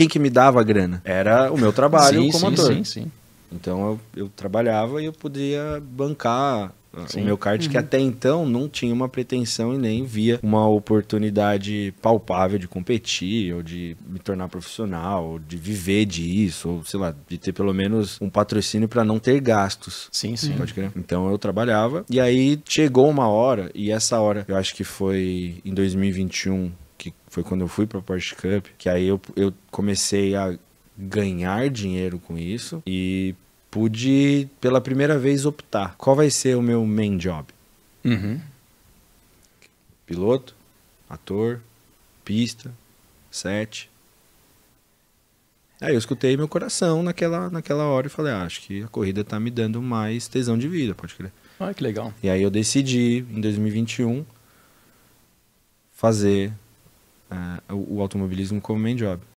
quem que me dava a grana? Era o meu trabalho sim, como sim, ator. Sim, sim. Então eu, eu trabalhava e eu podia bancar ah, Sim. o meu card uhum. que até então não tinha uma pretensão e nem via uma oportunidade palpável de competir ou de me tornar profissional, ou de viver disso, ou sei lá, de ter pelo menos um patrocínio para não ter gastos. Sim, sim. Pode crer. Então eu trabalhava e aí chegou uma hora e essa hora, eu acho que foi em 2021 que foi quando eu fui para Porsche Cup, que aí eu, eu comecei a ganhar dinheiro com isso e pude pela primeira vez optar qual vai ser o meu main job. Uhum. Piloto, ator, pista, set. Aí eu escutei meu coração naquela, naquela hora e falei, ah, acho que a corrida tá me dando mais tesão de vida, pode crer. Ah, que legal. E aí eu decidi, em 2021, fazer uh, o, o automobilismo como main job.